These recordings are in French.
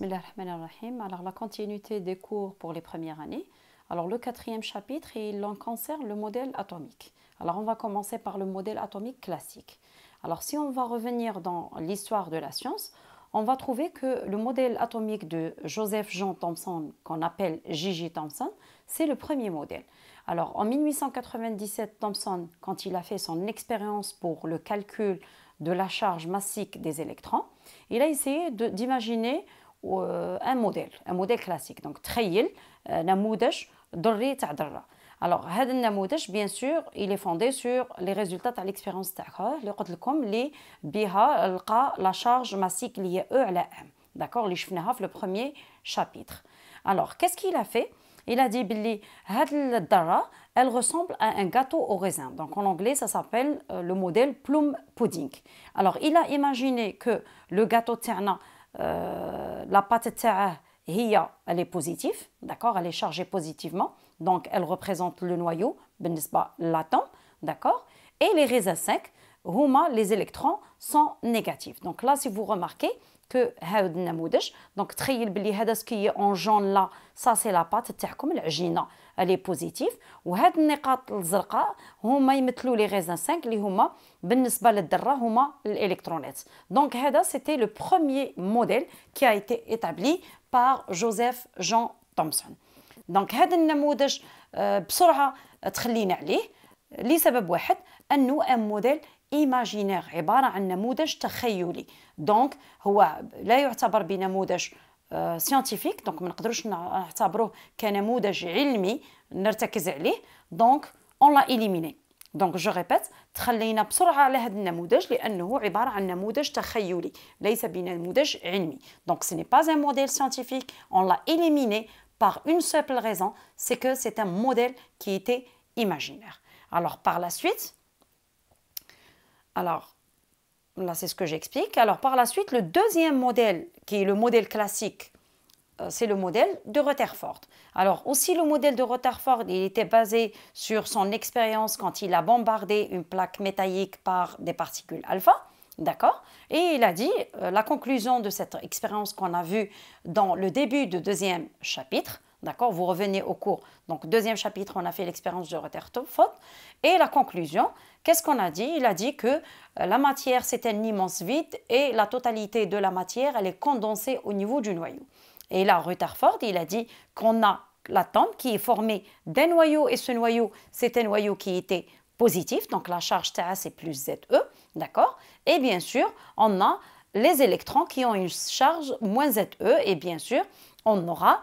Alors, la continuité des cours pour les premières années. Alors, le quatrième chapitre, il en concerne le modèle atomique. Alors, on va commencer par le modèle atomique classique. Alors, si on va revenir dans l'histoire de la science, on va trouver que le modèle atomique de Joseph jean Thomson, qu'on appelle Gigi Thomson, c'est le premier modèle. Alors, en 1897, Thomson, quand il a fait son expérience pour le calcul de la charge massique des électrons, il a essayé d'imaginer euh, un modèle, un modèle classique, donc très euh, Alors, bien sûr, il est fondé sur les résultats de l'expérience d'accord. comme les la charge massique liée e à la M, d'accord, les le premier chapitre. Alors, qu'est-ce qu'il a fait Il a dit que cette elle ressemble à un gâteau au raisin. Donc en anglais, ça s'appelle euh, le modèle plum pudding. Alors, il a imaginé que le gâteau terna euh, la pâte هي elle est positive d'accord elle est chargée positivement donc elle représente le noyau pas, l'atome d'accord et les résins secs les électrons sont négatifs donc là si vous remarquez que هذا النموذج donc تخيل بلي ce qui est en jaune là ça c'est la pâte تاعكم العجينه لي بوزيتيف وهاد النقاط الزرقاء هما يمثلوا لي غيزان 5 اللي هما بالنسبه للذره هما الالكترونات دونك هذا سيتي لو بروميير موديل كي ا ايتي ايتابلي بار جوزيف جون تومسون دونك هذا النموذج آه، بسرعه تخلينا عليه لسبب واحد انه ان موديل ايماجينير عباره عن نموذج تخيلي دونك هو لا يعتبر بنموذج scientifique, donc on peut pas donc on l'a éliminé. Donc je répète, a Donc ce n'est pas un modèle scientifique, on l'a éliminé par une simple raison, c'est que c'est un modèle qui était imaginaire. Alors par la suite, Là, c'est ce que j'explique. Alors, par la suite, le deuxième modèle, qui est le modèle classique, euh, c'est le modèle de Rutherford. Alors, aussi, le modèle de Rutherford, il était basé sur son expérience quand il a bombardé une plaque métallique par des particules alpha. D'accord Et il a dit, euh, la conclusion de cette expérience qu'on a vue dans le début du deuxième chapitre, D'accord Vous revenez au cours. Donc, deuxième chapitre, on a fait l'expérience de Rutherford. Et la conclusion, Qu'est-ce qu'on a dit Il a dit que euh, la matière, c'est un immense vide et la totalité de la matière, elle est condensée au niveau du noyau. Et là, Rutherford, il a dit qu'on a l'atome qui est formé d'un noyau et ce noyau, c'est un noyau qui était positif, donc la charge TA, c'est plus ZE, d'accord Et bien sûr, on a les électrons qui ont une charge moins ZE et bien sûr, on aura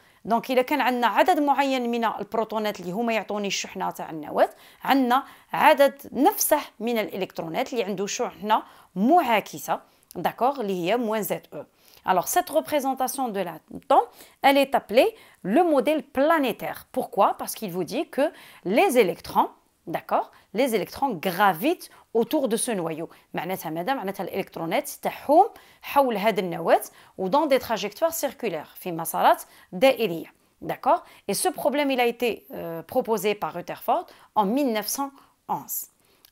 دونك الا كان عندنا عدد معين من البروتونات اللي هما يعطوني الشحنه تاع النواه عندنا عدد نفسه من الالكترونات اللي عنده شحنه معاكسه داكوغ اللي هي موان زد او Alors cette représentation de l'atome, elle est appelée le modèle planétaire. Pourquoi Parce qu'il vous dit que les électrons, d'accord, les électrons gravitent autour de ce noyau معناتها ماذا معناتها الالكترونات تاعهم حول noyau ou dans des trajectoires circulaires في مسارات دائريه D'accord Et ce problème, il a été euh, proposé par Rutherford en 1911.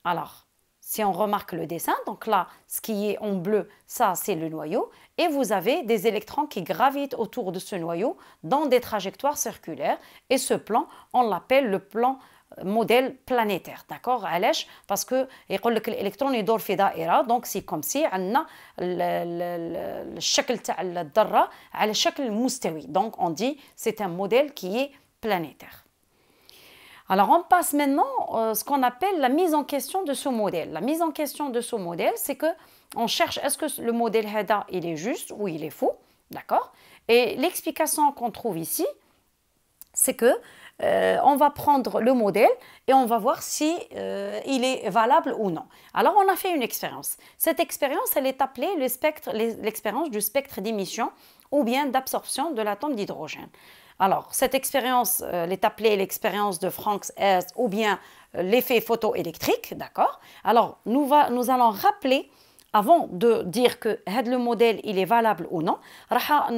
Alors, si on remarque le dessin, donc là, ce qui est en bleu, ça, c'est le noyau. Et vous avez des électrons qui gravitent autour de ce noyau dans des trajectoires circulaires. Et ce plan, on l'appelle le plan modèle planétaire d'accord Parce que علاش dit Donc, c'est comme يدور في دائره دونك سي كوم سي عندنا الشكل تاع الذره على شكل مستوي on dit c'est un modèle qui est planétaire alors on passe maintenant à euh, ce qu'on appelle la mise en question de ce modèle. La mise en question de ce modèle, c'est que on cherche est-ce que le modèle HEDA il est juste ou il est faux, d'accord Et l'explication qu'on trouve ici, c'est que euh, on va prendre le modèle et on va voir si euh, il est valable ou non. Alors on a fait une expérience. Cette expérience, elle est appelée l'expérience du spectre d'émission ou bien d'absorption de l'atome d'hydrogène. Alors cette expérience, euh, elle est appelée l'expérience de Franks S ou bien l'effet photoélectrique, d'accord Alors nous, allons rappeler avant de dire que le modèle il est valable ou non, résultats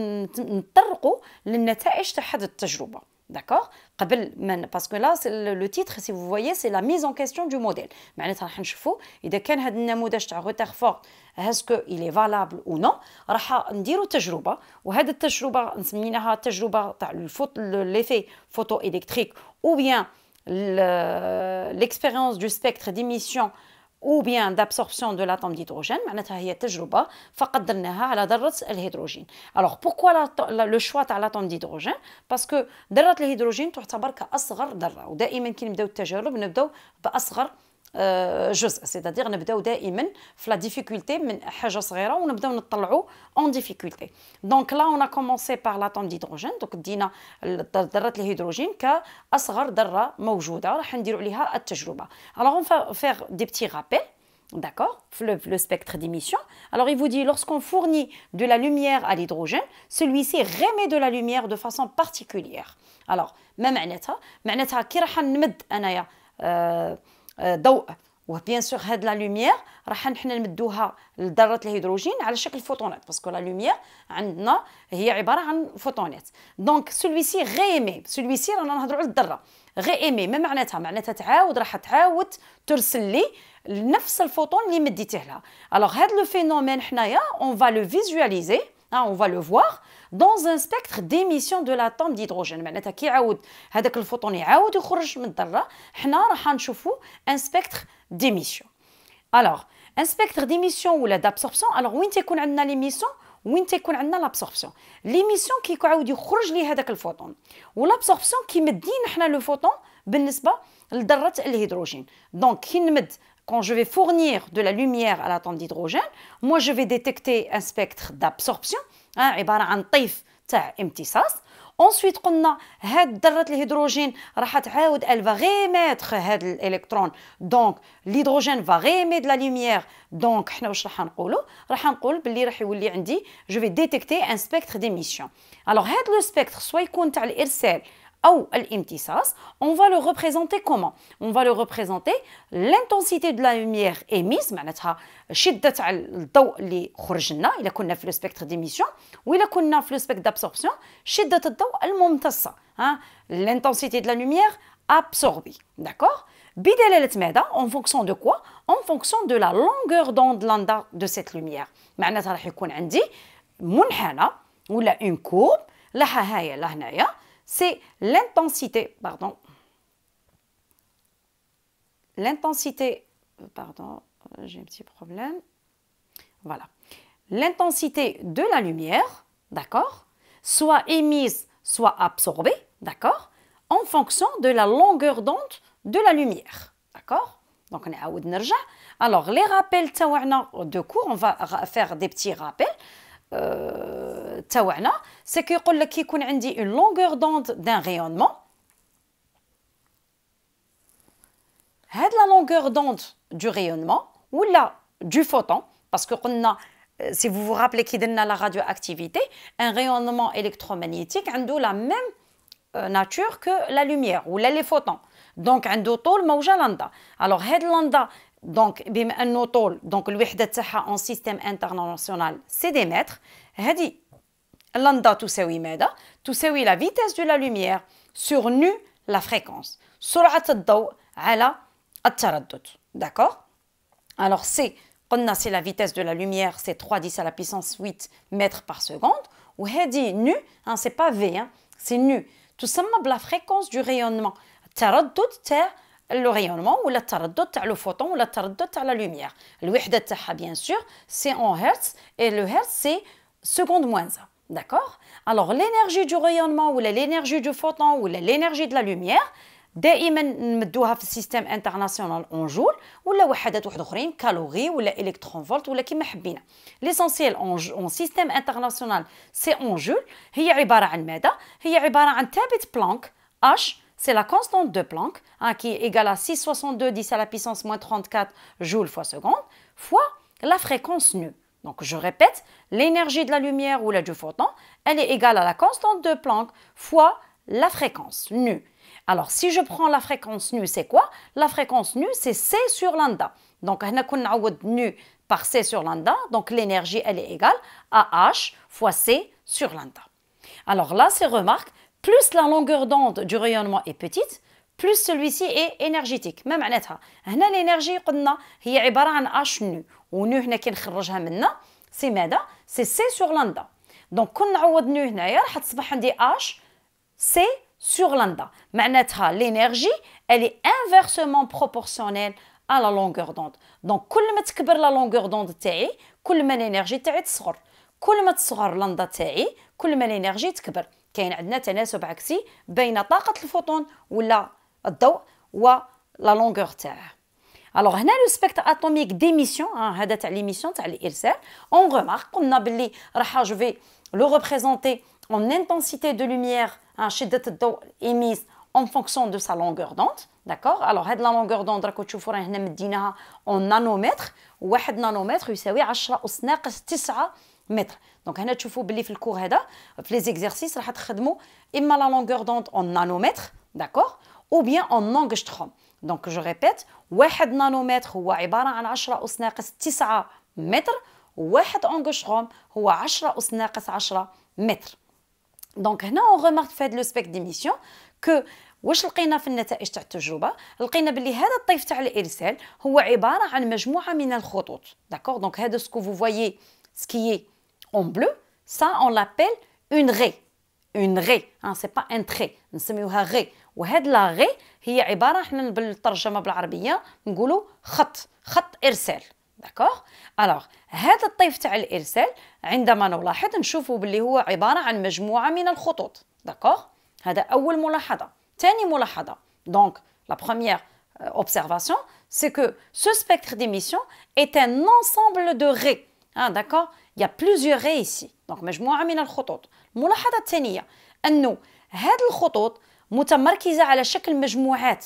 de cette expérience. D'accord Parce que là, le titre, si vous voyez, c'est la mise en question du modèle. Il y a un modèle de fort. Est-ce qu'il est valable ou non On va dire une expérience. Et une tâche, on va dire une tâche, l'effet photoélectrique ou bien l'expérience du spectre d'émission او بيان دابسوربسيون دو لاتوم ديدروجين معناتها هي تجربه فقط درناها على ذره الهيدروجين الوغ بوكوا لو شوا تاع لاتوم ديدروجين باسكو ذره الهيدروجين تعتبر كاصغر ذره ودائما كي نبداو التجارب نبداو باصغر Euh, c'est-à-dire nous commence toujours dans la difficulté, dans quelque chose de petit, on commence à se rendre en difficulté. Donc là, on a commencé par l'atome d'hydrogène. Donc, on a donné l'atome l'hydrogène comme le plus petit d'hydrogène existant. On va dire que c'est l'expérience. Alors, on va faire des petits rappels, d'accord, le spectre d'émission. Alors, il vous dit, lorsqu'on fournit de la lumière à l'hydrogène, celui-ci remet de la lumière de façon particulière. Alors, qu'est-ce que ça veut dire آه، ضوء وبيان سور هاد لا لوميير راح حنا نمدوها لذرات الهيدروجين على شكل فوتونات باسكو لا لوميير عندنا هي عباره عن فوتونات دونك سولويسي غي ايمي سولويسي رانا نهضروا على الذره غي ايمي ما معناتها معناتها تعاود راح تعاود ترسل لي نفس الفوتون اللي مديتيه لها الوغ هاد لو فينومين حنايا اون فا لو فيزواليزي اون فا لو فوار dans un spectre d'émission de l'atome d'hydrogène ben les à ou de, hélas le photon est à de, nous allons voir un spectre d'émission. alors un spectre d'émission ou d'absorption alors où il y a une émission où il y a une l'émission qui est à ou de sortir ce photon ou l'absorption qui met à le photon par rapport à la d'hydrogène donc quand je vais fournir de la lumière à l'atome d'hydrogène moi je vais détecter un spectre d'absorption عباره عن طيف تاع امتصاص اونسويت قلنا هاد ذره الهيدروجين راح تعاود الفا غيميتر هاد الالكترون دونك الهيدروجين فا غيمي لا لوميير دونك حنا واش راح نقولوا راح نقول باللي راح يولي عندي جو في ديتيكتي ان سبيكتر ديميسيون الوغ هاد لو سبيكتر سوا يكون تاع الارسال Ou l'emptissage, on va le représenter comment On va le représenter l'intensité de la lumière émise. Maintenant, on va faire le spectre d'émission, ou on va le spectre d'absorption. On va faire L'intensité de la lumière absorbée. D'accord On en fonction de quoi En fonction de la longueur d'onde de cette lumière. Maintenant, on va a une courbe. La hahaïa, la haïa c'est l'intensité, pardon, l'intensité, euh, pardon, euh, j'ai un petit problème, voilà, l'intensité de la lumière, d'accord, soit émise, soit absorbée, d'accord, en fonction de la longueur d'onde de la lumière, d'accord donc, on est à Alors, les rappels de cours, on va faire des petits rappels c'est que qu'on a qui a une longueur d'onde d'un rayonnement. Cette la longueur d'onde du rayonnement ou du photon? Parce que euh, si vous vous rappelez qu'il y a la radioactivité, un rayonnement électromagnétique a la même euh, nature que la lumière ou les photons. Donc, un a une longueur d'onde lambda? Alors, head est lambda? donc bim un autre donc l'unité en système international c'est des mètres Il l'onde à tous oui la vitesse de la lumière sur nu la fréquence La dot de la d'accord alors c'est la vitesse de la lumière c'est 3 à la puissance 8 mètres par seconde Et nu hein, c'est pas v hein c'est nu tout simplement la fréquence du rayonnement attarde dot le rayonnement ou la taradote le photon ou la taradote à la lumière. L'ouïe de bien sûr, c'est en hertz et le hertz c'est seconde moins D'accord Alors l'énergie du rayonnement ou l'énergie du photon ou l'énergie de la lumière, d'aïman, nous avons fait le système international en joules ou la ouahade à tout le monde, calories ou volts ou la kimahabine. L'essentiel en système international c'est en joules, il y a un mède, il y a un tabit de Planck, H, c'est la constante de Planck, hein, qui est égale à 6,62 10 à la puissance moins 34 joules fois seconde, fois la fréquence nu. Donc je répète, l'énergie de la lumière ou la du photon, elle est égale à la constante de Planck fois la fréquence nu. Alors si je prends la fréquence nu, c'est quoi La fréquence nu, c'est C sur lambda. Donc on nu par C sur lambda, donc l'énergie elle est égale à H fois C sur lambda. Alors là, c'est remarque plus la longueur d'onde du rayonnement est petite, plus celui-ci est énergétique. Même en état, l'énergie, on a un H nu. Ou nu, on a un H nu. C'est mada, c'est C sur lambda. Donc, on nous avons nu, on va un H, C sur lambda. Maintenant, l'énergie, elle est inversement proportionnelle à la longueur d'onde. Donc, quand on تكبر la longueur d'onde تاعي, quand l'énergie تاعي تصغر. Quand la تصغر lambda تاعي, quand l'énergie تكبر. كاين عندنا تناسب عكسي بين طاقه الفوتون ولا الضوء ولا لونغور تاعه الوغ هنا لو سبيكتر اتوميك ديميسيون هذا تاع ليميسيون تاع الارسال اون غومارك قلنا باللي راح جوفي لو ريبريزونتي اون انتنسيتي دو لوميير شده الضوء ايميس اون fonction دو سا longueur دونت d'accord الوغ هاد لا لونغور دوند راكو تشوفوا راه هنا مديناها اون نانومتر واحد نانومتر يساوي 10 اس ناقص 9 متر دونك هنا تشوفوا باللي في الكور هذا في لي زيكزيرسيس راح تخدموا اما لا لونغور دونت اون نانومتر داكور او بيان اون لونغ دونك جو ريبيت واحد نانومتر هو عباره عن 10 اس ناقص 9 متر وواحد اونغشتخوم هو 10 اس ناقص 10 متر دونك هنا اون غومارك في هذا لو سبيك ديميسيون كو واش لقينا في النتائج تاع التجربه لقينا باللي هذا الطيف تاع الارسال هو عباره عن مجموعه من الخطوط داكور دونك هذا سكو فو فويي سكيي en bleu, ça on l'appelle une raie. Une raie, hein, c'est pas un trait, نسميوها raie. وهاد لا raie هي عبارة حنا بالترجمة بالعربية نقولوا خط، خط إرسال. داكوغ الوغ هذا الطيف تاع الارسال عندما نلاحظ نشوفوا باللي هو عباره عن مجموعه من الخطوط داكوغ هذا اول ملاحظه ثاني ملاحظه دونك لا بخوميييغ أوبسيرفاسيون c'est سو ce spectre d'émission est أن ensemble دو غي داكوغ il y a plusieurs دونك مجموعه من الخطوط الملاحظه الثانيه انه هذه الخطوط متمركزه على شكل مجموعات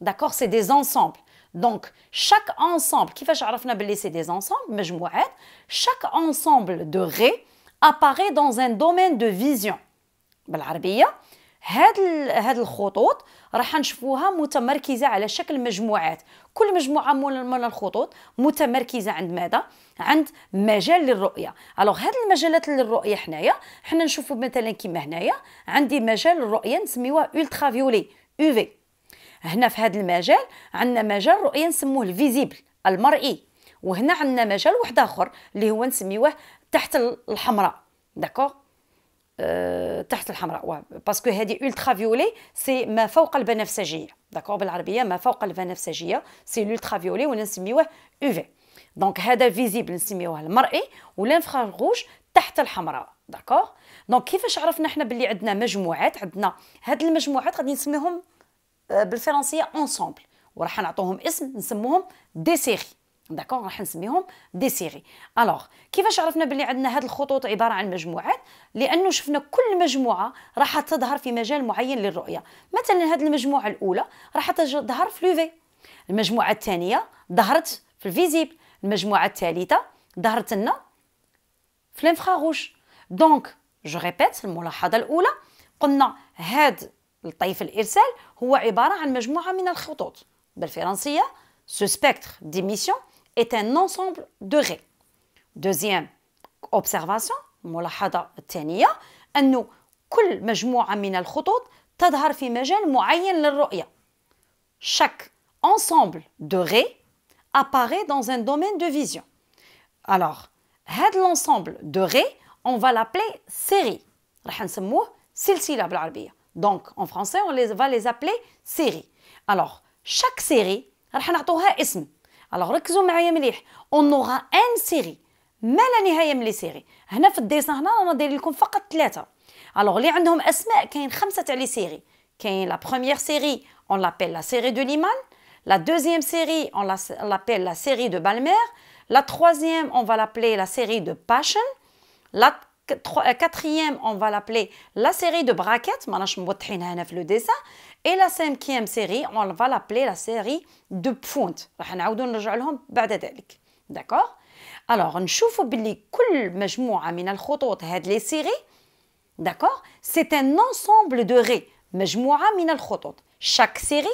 داكور سي دي زونسومبل دونك شاك انسومبل كيفاش عرفنا باللي سي دي زونسومبل مجموعات شاك انسومبل دو غي apparaît دون ان دومين دو فيزيون بالعربيه هاد هاد الخطوط راح نشوفوها متمركزه على شكل مجموعات كل مجموعه من الخطوط متمركزه عند ماذا عند مجال للرؤيه الوغ هاد المجالات للرؤيه حنايا حنا نشوفوا مثلا كيما هنايا عندي مجال الرؤيه نسميوه الترا فيولي أو في هنا في هذا المجال عندنا مجال رؤيه نسموه الفيزيبل المرئي وهنا عندنا مجال واحد اخر اللي هو نسميوه تحت الحمراء داكوغ آه، تحت الحمراء باسكو هذه اولترا فيولي سي ما فوق البنفسجيه داكور بالعربيه ما فوق البنفسجيه سي اولترا فيولي ونسميوه او في دونك هذا فيزيبل نسميوه المرئي والانفرا روج تحت الحمراء داكور دونك كيفاش عرفنا حنا باللي عندنا مجموعات عندنا هاد المجموعات غادي نسميهم آه، بالفرنسيه اونسومبل وراح نعطوهم اسم نسموهم دي سيري داكوغ راح نسميهم دي سيري الوغ كيفاش عرفنا بلي عندنا هاد الخطوط عباره عن مجموعات لانه شفنا كل مجموعه راح تظهر في مجال معين للرؤيه مثلا هاد المجموعه الاولى راح تظهر في لوفي المجموعه الثانيه ظهرت في الفيزيبل المجموعه الثالثه ظهرت لنا في الانفراغوج دونك جو ريبيت الملاحظه الاولى قلنا هاد الطيف الارسال هو عباره عن مجموعه من الخطوط بالفرنسيه سو سبيكتر ديميسيون est un ensemble de raies. Deuxième observation, moulahada taniya, أنه كل مجموعة من الخطوط تظهر في مجال معين للرؤية. Chaque ensemble de raies apparaît dans un domaine de vision. Alors, cet l'ensemble de raies, on va l'appeler série. راح نسموه سلسلة Donc, en français, on les, va les appeler série. Alors, chaque série راح نعطوها alors, on aura une série, mais il n'y a pas la fin de la série. Ici, dans le dessin, je vais vous donner seulement trois. Alors, les noms qu'ils ont, il y a cinq séries. la première série, on l'appelle la série de l'Iman. La deuxième série, on l'appelle la série de Balmer. La troisième, on va l'appeler la série de Passion. La euh, quatrième, on va l'appeler la série de Bracket. On ne va pas la mettre ici le dessin. Et la cinquième série, on va l'appeler la série de pointe. D'accord Alors, on chauffe que les séries, d'accord C'est un ensemble de ré. Chaque série,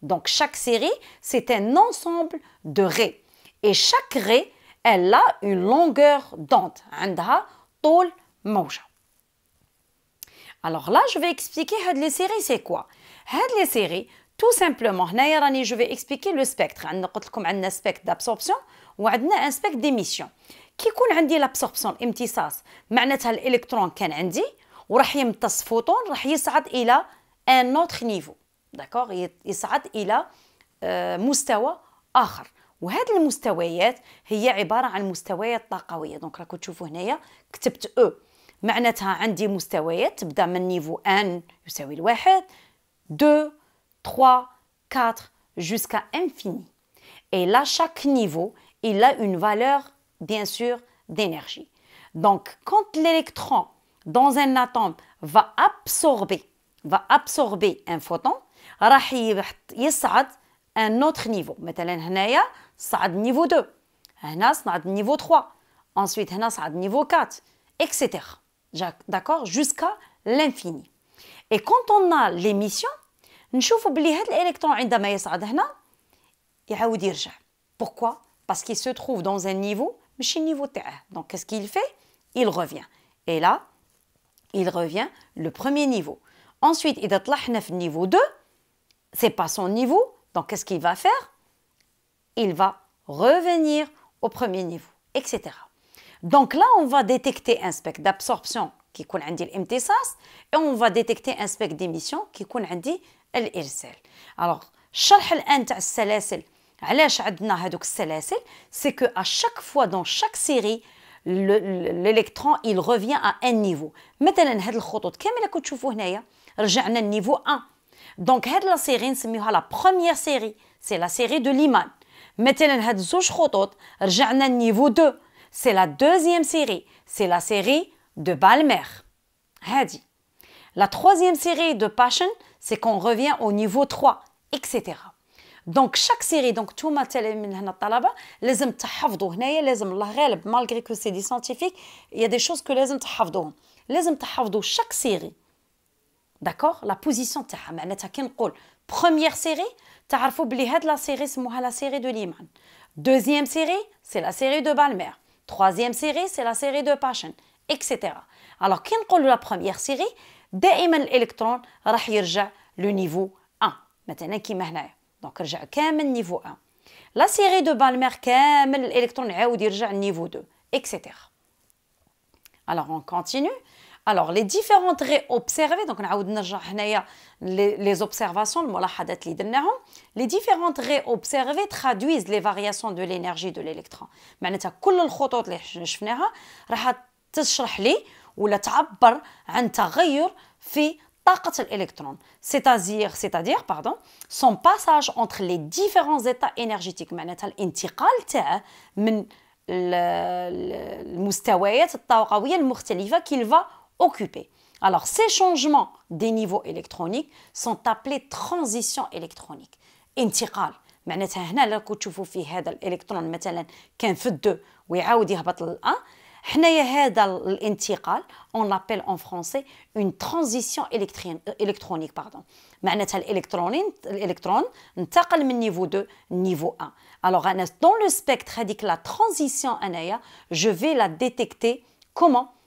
Donc, chaque série, c'est un ensemble de ré. Et chaque ré elle a une longueur d'onde. une longueur d'onde. Alors là, je vais expliquer هاد لي سيري سي كوا هاد لي سيري تو سامبلومون هنايا راني جو في اكسبيكي لو سبيكتر عندنا قلت لكم عندنا سبيكت دابسوربسيون وعندنا ان سبيكت ديميسيون كي يكون عندي لابسوربسيون امتصاص معناتها الالكترون كان عندي وراح يمتص فوتون راح يصعد الى ان اوتر نيفو داكوغ يصعد الى آه، مستوى اخر وهاد المستويات هي عباره عن مستويات طاقويه دونك راكم تشوفوا هنايا كتبت او e. mais y a un niveau qui il fait 1, 2, 3, 4 jusqu'à l'infini et là chaque niveau il a une valeur bien sûr d'énergie donc quand l'électron dans un atome va absorber va absorber un photon il va à un autre niveau par exemple là il niveau 2 là il niveau 3 ensuite un il au niveau 4 etc D'accord Jusqu'à l'infini. Et quand on a l'émission, بلي هذا الالكترون عندما يصعد هنا pourquoi parce qu'il se trouve dans un niveau ماشي niveau terre. donc qu'est-ce qu'il fait il revient et là il revient le premier niveau ensuite il est niveau 2 c'est pas son niveau donc qu'est-ce qu'il va faire il va revenir au premier niveau etc donc là, on va détecter un spectre d'absorption qui y a dans le MTSS et on va détecter un spectre d'émission qui y a dans l'IRSEL. Alors, le question de la chaine, pourquoi on a ces chaines C'est qu'à chaque fois, dans chaque série, l'électron revient à un niveau. Par exemple, cette ligne que vous voyez ici, on est de au niveau 1. Donc, cette série, on l'appelle la première série, c'est la série de l'IMAN. Maintenant, cette deuxième ligne, on est de au niveau 2 c'est la deuxième série, c'est la série de Balmer. La troisième série de Passion, c'est qu'on revient au niveau 3, etc. Donc chaque série, donc tout ma les les malgré que c'est des scientifiques, il y a des choses que les hommes les chaque série, d'accord La position, première série, tu as la série, c'est la série de Liman. Deuxième série, c'est la série de Balmer. Troisième série, c'est la série de passion, etc. Alors, quand on dit la première série, l'électron va niveau 1. Maintenant, comme ici, il revient niveau 1. La série de Balmer, l'électron va au niveau 2, etc. Alors, on continue. Alors, les différentes تري observées, donc نعاود نرجع هنايا لي observations الملاحظات اللي درناهم لي les variations de l'énergie لي فارياسيون دو c'est-à-dire son passage entre les différents états énergétiques qu'il alors ces changements des niveaux électroniques sont appelés transitions électroniques. انتقال معناتها هنا راكو تشوفوا في هذا الالكترون مثلا كان في الدو ويعاود يهبط لل1 حنايا هذا الانتقال اون 1 Alors dans le spectre la transition, انايا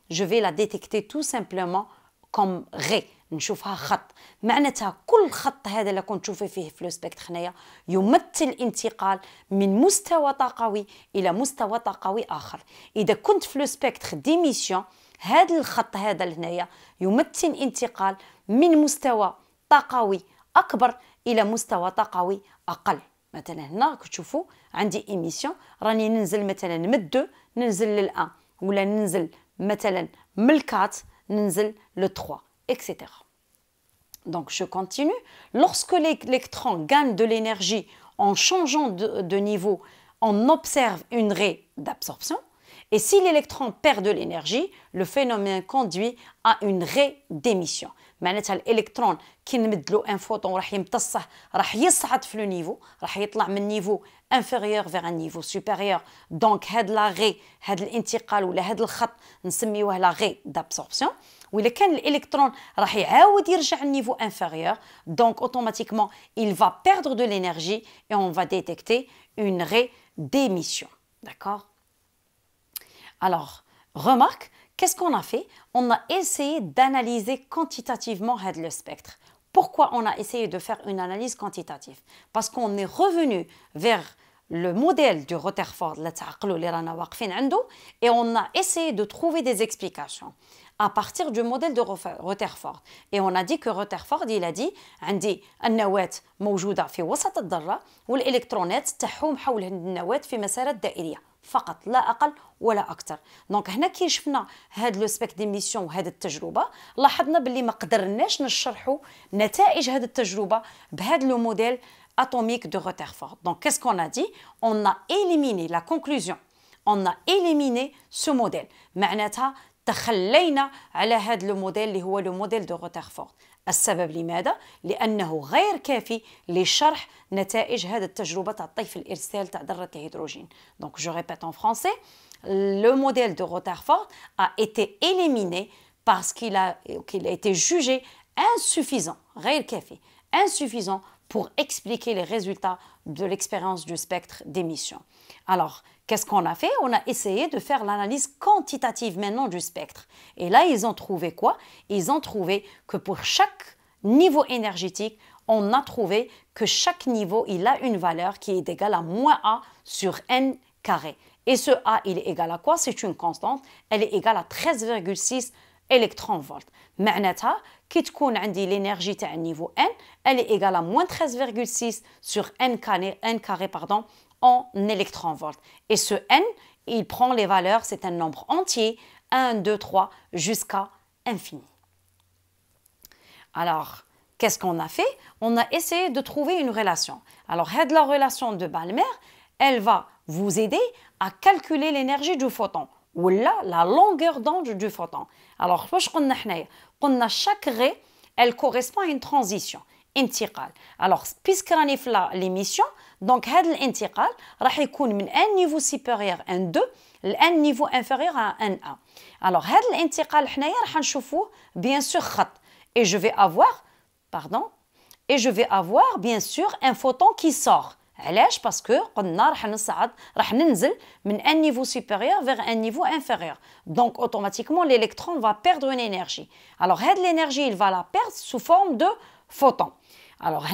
je vais la détecter tout simplement comme غي نشوفها خط معناتها كل خط هذا اللي كنت تشوفي فيه في لو هنايا يمثل انتقال من مستوى طاقوي الى مستوى طاقوي اخر اذا كنت في لو ديميسيون هذا الخط هذا لهنايا يمثل انتقال من مستوى طاقوي اكبر الى مستوى طاقوي اقل مثلا هنا كتشوفوا عندي ايميسيون راني ننزل مثلا من 2 ننزل للان ولا ننزل Metalen, le 3 etc donc je continue lorsque l'électron gagne de l'énergie en changeant de, de, niveau on observe une raie d'absorption et si l'électron perd de l'énergie le phénomène conduit à une raie d'émission manetal electron quand on met lui un photon il va absorber il va s'exciter fle niveau il va yطلع من niveau inférieur vers un niveau supérieur donc head la ray cet انتقال ولا هذا الخط نسميوه la ray d'absorption Et il a kan l'electron il niveau inférieur donc automatiquement il va perdre de l'énergie et on va détecter une ray d'émission d'accord alors remarque Qu'est-ce qu'on a fait On a essayé d'analyser quantitativement le spectre. Pourquoi on a essayé de faire une analyse quantitative Parce qu'on est revenu vers le modèle du Rutherford et on a essayé de trouver des explications à partir du modèle de Rutherford. Et on a dit que Rutherford, il a dit عندي النواة فقط لا اقل ولا اكثر دونك هنا كي شفنا هذا لو سبيك ديميسيون وهذه التجربه لاحظنا باللي ما قدرناش نشرحوا نتائج هذه التجربه بهذا لو موديل اتوميك دو روتيرفور دونك كيس كون ا دي اون ا ايليميني لا كونكلوزيون اون ا a سو موديل معناتها تخلينا على هذا موديل اللي هو لو موديل دو روتيرفور السبب لماذا؟ لأنه غير كافي لشرح نتائج هذا التجربة تاع الطيف الإرسال تاع ذرة الهيدروجين donc je répète en français le modèle de Rutherford a été éliminé parce qu'il a, qu'il a été jugé insuffisant, insuffisant pour expliquer les résultats de l'expérience du spectre d'émission. Alors, Qu'est-ce qu'on a fait On a essayé de faire l'analyse quantitative maintenant du spectre. Et là, ils ont trouvé quoi Ils ont trouvé que pour chaque niveau énergétique, on a trouvé que chaque niveau, il a une valeur qui est égale à moins A sur N carré. Et ce A, il est égal à quoi C'est une constante. Elle est égale à 13,6 électrons volts. Maintenant, qui تكون عندي hein, l'énergie un niveau N, elle est égale à moins 13,6 sur N carré, N carré pardon, en électron Et ce n, il prend les valeurs, c'est un nombre entier, 1, 2, 3, jusqu'à infini. Alors, qu'est-ce qu'on a fait On a essayé de trouver une relation. Alors, la relation de Balmer, elle va vous aider à calculer l'énergie du photon ou là, la longueur d'onde du photon. Alors, on a chaque ray, elle correspond à une transition, intégrale. Alors, puisqu'on est là l'émission, donc cet انتقال va être من un niveau supérieur N2 à un niveau inférieur un 1 Alors cet انتقال حنايا va bien sûr خط et je vais avoir pardon et je vais avoir bien sûr un photon qui sort. parce que on dit on va nous un niveau supérieur vers un niveau inférieur. Donc automatiquement l'électron va perdre une énergie. Alors cette énergie il va la perdre sous forme de photon. Alors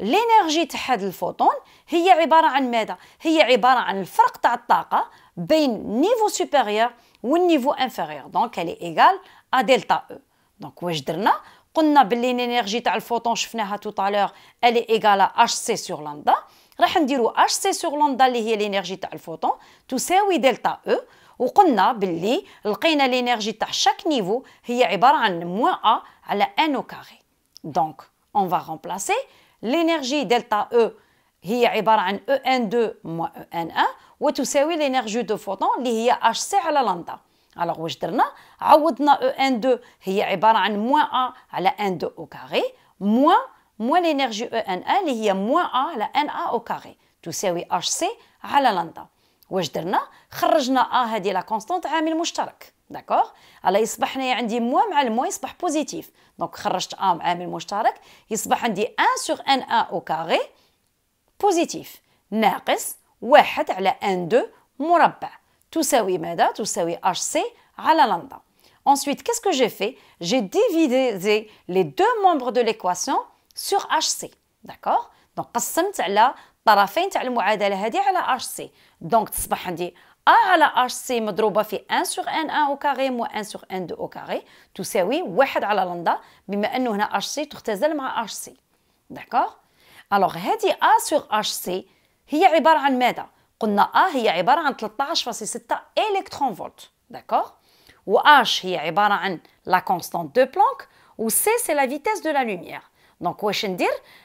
لينيرجي تاع هذا الفوتون هي عباره عن ماذا هي عباره عن الفرق تاع الطاقه بين نيفو سوبيريور والنيفو انفيريور دونك الي ايغال ا دلتا او دونك واش درنا قلنا باللي لينيرجي تاع الفوتون شفناها تو طالور الي ايغال اش سي سور لاندا راح نديرو اش سي سور لاندا اللي هي لينيرجي تاع الفوتون تساوي دلتا او e. وقلنا باللي لقينا لينيرجي تاع شاك نيفو هي عباره عن موان ا على ان او كاري دونك اون فا رومبلاسي لينيرجي دلتا او هي عبارة عن او ان 2 موان EN1 وتساوي لينيرجي دو فوتون اللي هي اش سي على لاندا الوغ واش درنا عوضنا او ان 2 هي عبارة عن موان ا علي ان N2 أو كاري موان موان لينيرجي او ان EN1 اللي هي موان ا على ان ا أو كاري تساوي اش سي على لاندا واش درنا خرجنا ا هذه لا كونستانت عامل مشترك داكوغ على يصبح هنايا عندي موا مع الموا يصبح بوزيتيف دونك خرجت ا مع عامل مشترك يصبح عندي ان سوغ ان ا او كاغي بوزيتيف ناقص واحد على ان دو مربع تساوي ماذا تساوي اش سي على لندا Ensuite, qu'est-ce que j'ai fait J'ai divisé les deux membres de l'équation sur HC. D'accord Donc, قسمت على طرفين تاع المعادله هذه على HC. Donc, تصبح عندي على على سي مضروبة في 1 سوغ ان ان أو كاري مو 1 سوغ ان دو أو كاري تساوي واحد على لندا بما أنه هنا اش سي تختزل مع اش سي داكوغ ألوغ هادي ا سوغ اش سي هي عبارة عن ماذا؟ قلنا ا هي عبارة عن 13.6 إلكترون فولت داكوغ و اش هي عبارة عن لا كونستانت دو بلانك و سي سي لا فيتيس دو لا لوميير دونك واش ندير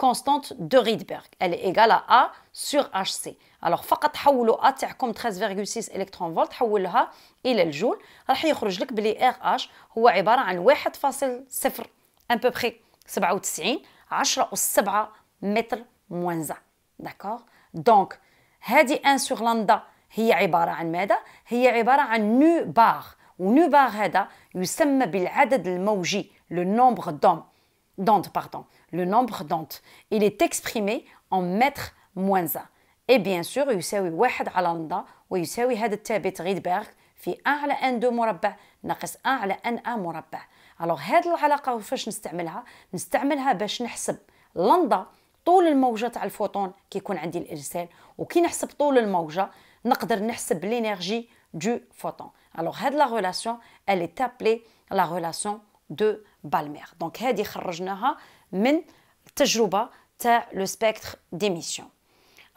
constante de Rydberg elle est égale à A sur HC alors فقط حولوا A تاعكم 13.6 الكترون فولت حولها الى الجول راح يخرج لك بلي RH هو عباره عن 1.0 ان بوبري 97 10 اس 7 متر موانزا داكوغ دونك هذه 1 سور لامدا هي عباره عن ماذا هي عباره عن نو بار ونو بار هذا يسمى بالعدد الموجي لو نومبر دوم دونت باردون le nombre d'ondes. Il est exprimé en mètres moins 1. Et bien sûr, يساوي 1 على لندا ويساوي هذا الثابت qui est 1 n2 مربع ناقص 1 على n1 مربع. Alors, هذه العلاقة وفاش نستعملها؟ نستعملها باش نحسب لندا طول الموجة تاع الفوتون يكون عندي الإرسال وكي نحسب طول الموجة نقدر نحسب لينيرجي du photon. Alors, la relation, elle est appelée la relation de Balmer. Donc, هذه خرجناها من التجربه تاع لو سبيكتر ديميسيون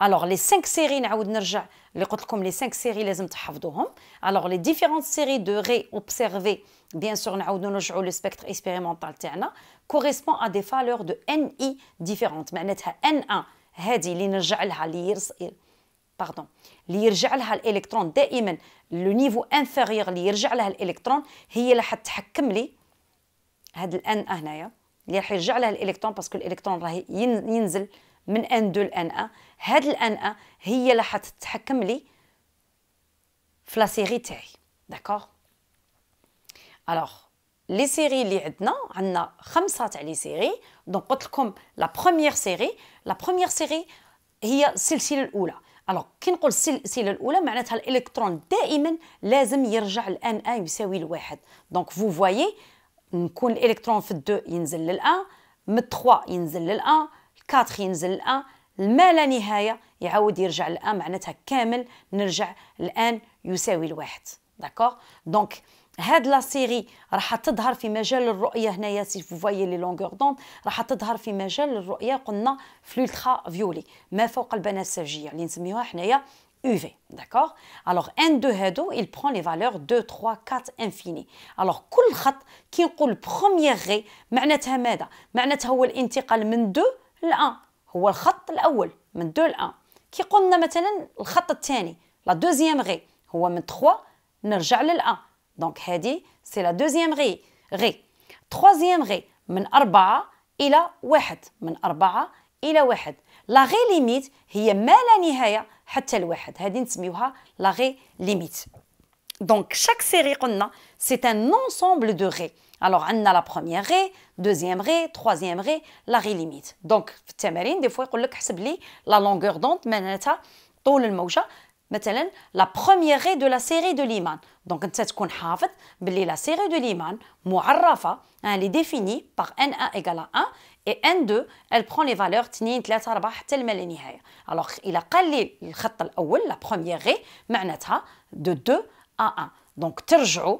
الوغ لي 5 سيري نعاود نرجع اللي قلت لكم لي 5 سيري لازم تحفظوهم الوغ لي ديفيرون سيري دو ري اوبسيرفي بيان سور نعاودو نرجعو لو سبيكتر اكسبيريمونطال تاعنا كوريسبون ا دي فالور دو ان اي ديفيرونت معناتها ان 1 هادي اللي نرجع لها اللي يرس... باردون اللي يرجع لها الالكترون دائما لو نيفو انفيريور اللي يرجع لها الالكترون هي اللي حتحكم لي هاد الان هنايا اللي راح يرجع لها الالكترون باسكو الالكترون راه ينزل من ان دو لان ان هاد الان ان هي اللي تتحكم لي في لا سيري تاعي داكوغ الوغ لي سيري اللي عندنا عندنا خمسه تاع لي سيري دونك قلت لكم لا بروميير سيري لا بروميير سيري هي السلسله الاولى الوغ كي نقول السلسله الاولى معناتها الالكترون دائما لازم يرجع الان ان يساوي الواحد دونك فو فوايي نكون الالكترون في الدو ينزل للان من 3 ينزل للان 4 ينزل للان ما لا نهايه يعاود يرجع للان معناتها كامل نرجع الان يساوي الواحد داكوغ دونك هاد لا سيري راح تظهر في مجال الرؤيه هنايا سي فو فوايي لي لونغور دوند راح تظهر في مجال الرؤيه قلنا في لولترا فيولي ما فوق البنفسجيه اللي نسميوها حنايا UV. D'accord Alors, n de هادو, il prend les valeurs 2, 3, 4, infini. Alors, كل خط كي نقول بروميير غي معناتها ماذا؟ معناتها هو الانتقال من 2 ل 1 هو الخط الأول من 2 ل 1 كي قلنا مثلا الخط الثاني لا دوزيام غي هو من 3 نرجع لل 1 دونك هادي سي la deuxième غي غي تخوازيام غي من 4 إلى 1 من 4 إلى 1 لا غي ليميت هي ما لا نهاية l'arrêt limite. Donc chaque série qu'on c'est un ensemble de ré. Alors on a la première ré, deuxième ré, troisième ré, l'aré limite. Donc fois le la longueur d'onde, la première ré de la série de liman. Donc la série de liman, hein، elle est définie par n égal à 1. اي ان 2 البخون لي فالور تنين 3 4 حتى لما لا نهايه الوغ الا قال الخط الاول لا بروميير غي معناتها دو 2 ا 1 دونك ترجعوا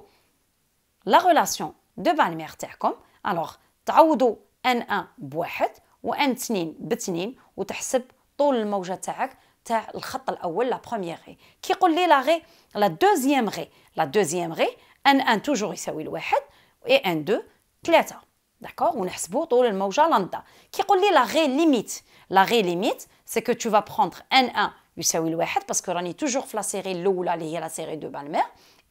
لا ريلاسيون دو بالمير تاعكم الوغ تعوضوا ان 1 بواحد و وان 2 باثنين وتحسب طول الموجه تاعك تاع الخط الاول لا بروميير غي كيقول لي لا غي لا دوزيام غي لا دوزيام غي ان 1 توجور يساوي الواحد اي ان 2 ثلاثه D'accord ونحسبو طول الموجة لندا كيقول لي لا غي ليميت لا غي ليميت سي كو تو فا ان ان يساوي الواحد باسكو راني توجور في لا سيري الاولى اللي هي لا سيري دو بالمير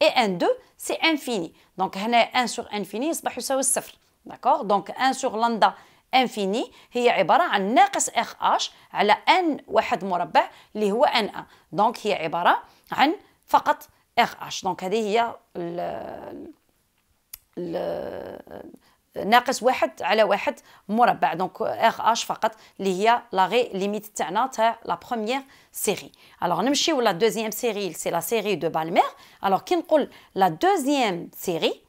اي ان دو سي انفيني دونك هنا ان سور انفيني يصبح يساوي الصفر داكور دونك ان سوغ لندا انفيني هي عبارة عن ناقص اخ اش على ان واحد مربع اللي هو ان ان دونك هي عبارة عن فقط اخ اش دونك هذه هي ال ال ناقص واحد على واحد مربع دونك اغ اش فقط اللي هي لا غي ليميت تاعنا تاع لا بروميير سيري الوغ نمشيو لا دوزيام سيري سي لا سيري دو بالمير الوغ كي نقول لا دوزيام سيري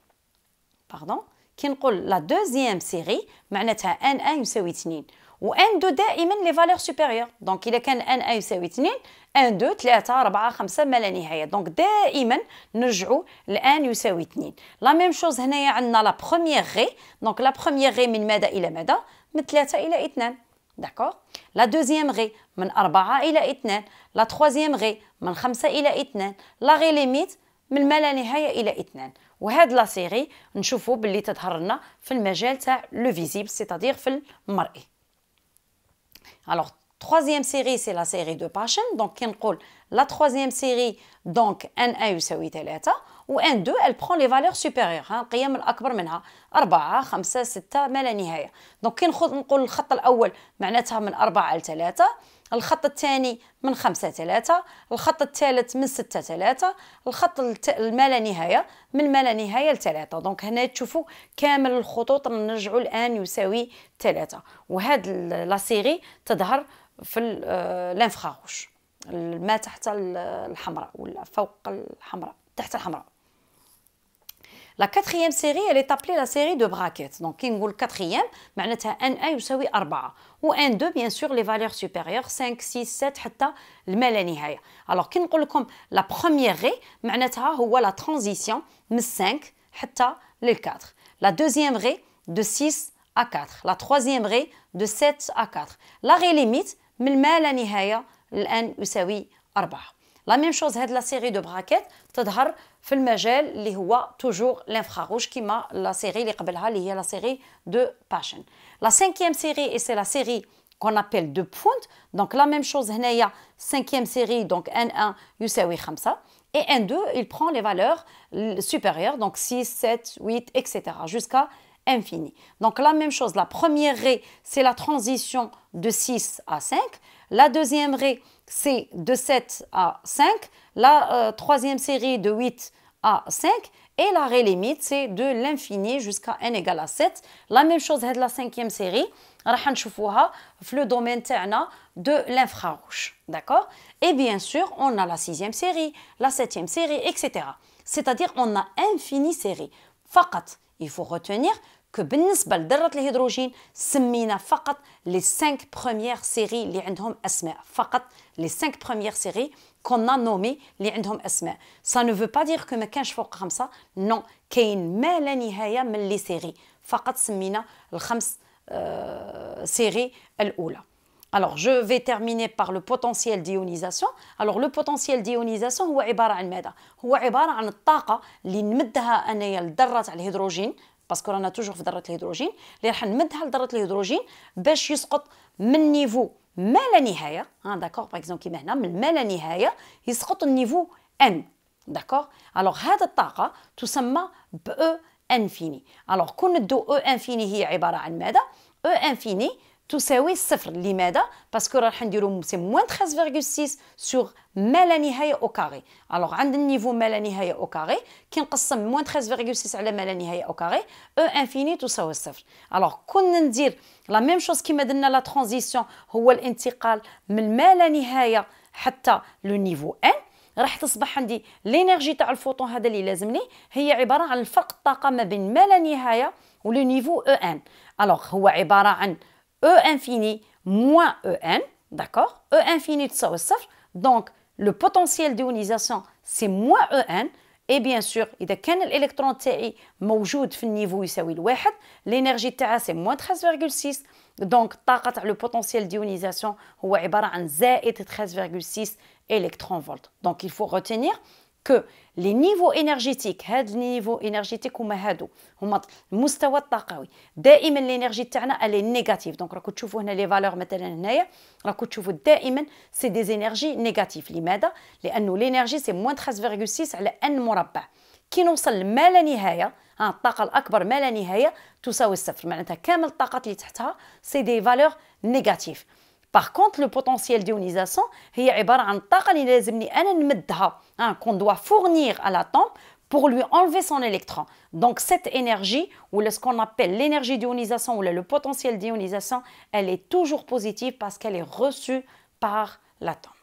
باردون كي نقول لا دوزيام سيري معناتها ان ان يساوي 2 و ان دو دائما لي فالور سوبيريور دونك الا كان ان ان يساوي 2 1 2 3 4 5 ما لا نهايه دونك دائما نرجعوا الان يساوي 2 لا ميم شوز هنايا عندنا لا بروميير غي دونك لا بروميير غي من ماذا الى ماذا من 3 الى 2 داكوغ لا دوزيام غي من 4 الى 2 لا تخوازيام غي من 5 الى 2 لا غي ليميت من ما لا نهايه الى 2 وهاد لا سيري نشوفوا باللي تظهر لنا في المجال تاع لو فيزيبل سيتادير في المرئي الوغ troisième série c'est la série de Paschen donc qui nous la troisième série donc n 1 يساوي 3 Ou n 2 elle prend les valeurs supérieures Hein, القيم الاكبر منها 4 5 6 ما لا نهايه دونك كي نخوض نقول الخط الاول معناتها من 4 à 3 الخط الثاني من 5 3 الخط الثالث من 6 3 الخط الت... ما لا نهايه من ما لا نهايه ل 3 دونك هنا تشوفوا كامل الخطوط نرجعوا الان يساوي 3 وهاد لا سيري تظهر l'infrarouge La quatrième série, elle est appelée la série de brackets. Donc, on dit la quatrième. n1 ou n2 bien sûr les valeurs supérieures 5, 6, 7, alors La première alors en fait, c'est la transition de 5 les 4. La deuxième raye, de 6 à 4. La troisième raye, de 7 à 4. La raye limite من ما لا نهاية La يساوي أربعة لا ميم شوز هاد لا سيري دو براكيت تظهر في المجال اللي هو توجور لانفراغوش كيما لا سيري اللي قبلها اللي هي لا سيري دو باشن لا سانكيام سيري اي qu'on appelle de pointe. Donc la même chose la cinquième série donc N1 يساوي 5 et N2 il prend les valeurs supérieures donc 6 7 8 etc. jusqu'à infini. Donc la même chose, la première raie, c'est la transition de 6 à 5. La deuxième raie, c'est de 7 à 5. La euh, troisième série, de 8 à 5. Et la raie limite, c'est de l'infini jusqu'à n égale à 7. La même chose, c'est la cinquième série. le domaine de l'infrarouge. D'accord Et bien sûr, on a la sixième série, la septième série, etc. C'est-à-dire, on a infini série. Fakat. يفو غوتونيغ كو بالنسبة لذرة الهيدروجين سمينا فقط لي 5 بروميير سيري اللي عندهم أسماء فقط لي 5 بروميير سيري كنا نومي اللي عندهم أسماء سا نو فو با دير كو ما كانش فوق خمسة نو كاين ما لا نهاية من لي سيري فقط سمينا الخمس آه سيري الأولى Alors, je vais terminer par le potentiel d'ionisation. Alors, le potentiel d'ionisation هو عبارة عن ماذا؟ هو عبارة عن الطاقة اللي نمدها أنايا للذرة تاع الهيدروجين باسكو رانا توجور في ذرة الهيدروجين اللي راح نمدها لذرة الهيدروجين باش يسقط من نيفو ما لا نهاية ها داكوغ باغ اكزومبل كيما هنا من ما لا نهاية يسقط النيفو إن، داكوغ؟ الوغ هاد الطاقة تسمى بأو انفيني الوغ كون ندو او انفيني هي عبارة عن ماذا؟ او انفيني تساوي الصفر لماذا باسكو راح نديرو سي موان 13.6 سور ما لا نهايه او كاري الوغ عند النيفو ما لا نهايه او كاري كي نقسم موان 13.6 على ما لا نهايه او كاري او انفيني تساوي الصفر الوغ كنا ندير لا ميم شوز كيما درنا لا ترانزيسيون هو الانتقال من ما لا نهايه حتى لو نيفو ان راح تصبح عندي لينيرجي تاع الفوتون هذا اللي لازمني هي عباره عن الفرق الطاقه ما بين ما لا نهايه ولو نيفو او ان الوغ هو عباره عن E infini moins En, d'accord E infini de ça au sol. donc le potentiel d'ionisation c'est moins En, et bien sûr, إذا كان الإلكترون تاعي موجود في النيفو يساوي l'énergie TA, c'est moins 13,6 Donc, le potentiel d'ionisation est هو 13,6 électron volts Donc, il faut retenir كو لي نيفو انرجيتيك هاد النيفو انرجيتيك هما هادو هما المستوى الطاقوي دائما الانرجي تاعنا الي نيجاتيف دونك راكو تشوفوا هنا لي فالور مثلا هنايا راكو تشوفوا دائما سي دي انرجي نيجاتيف لماذا لانه الانرجي سي موان 13.6 على ان مربع كي نوصل ما لا نهايه ها الطاقه الاكبر ما لا نهايه تساوي الصفر معناتها كامل الطاقات اللي تحتها سي دي فالور نيجاتيف باغ كونت لو بوتونسييل ديونيزاسيون هي عباره عن الطاقه اللي لازمني انا نمدها Hein, qu'on doit fournir à l'atome pour lui enlever son électron. Donc cette énergie, ou ce qu'on appelle l'énergie d'ionisation, ou le potentiel d'ionisation, elle est toujours positive parce qu'elle est reçue par l'atome.